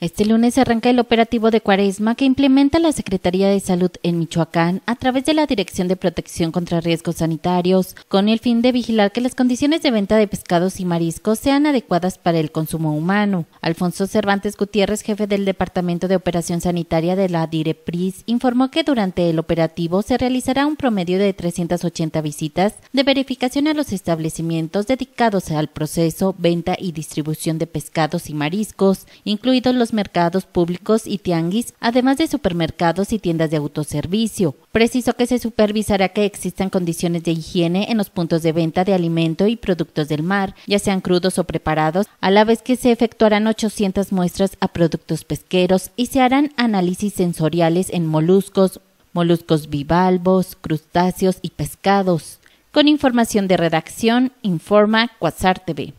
Este lunes arranca el operativo de cuaresma que implementa la Secretaría de Salud en Michoacán a través de la Dirección de Protección contra Riesgos Sanitarios, con el fin de vigilar que las condiciones de venta de pescados y mariscos sean adecuadas para el consumo humano. Alfonso Cervantes Gutiérrez, jefe del Departamento de Operación Sanitaria de la Direpris, informó que durante el operativo se realizará un promedio de 380 visitas de verificación a los establecimientos dedicados al proceso, venta y distribución de pescados y mariscos, incluidos los mercados públicos y tianguis, además de supermercados y tiendas de autoservicio. Preciso que se supervisará que existan condiciones de higiene en los puntos de venta de alimento y productos del mar, ya sean crudos o preparados, a la vez que se efectuarán 800 muestras a productos pesqueros y se harán análisis sensoriales en moluscos, moluscos bivalvos, crustáceos y pescados. Con información de redacción, informa Quasar TV.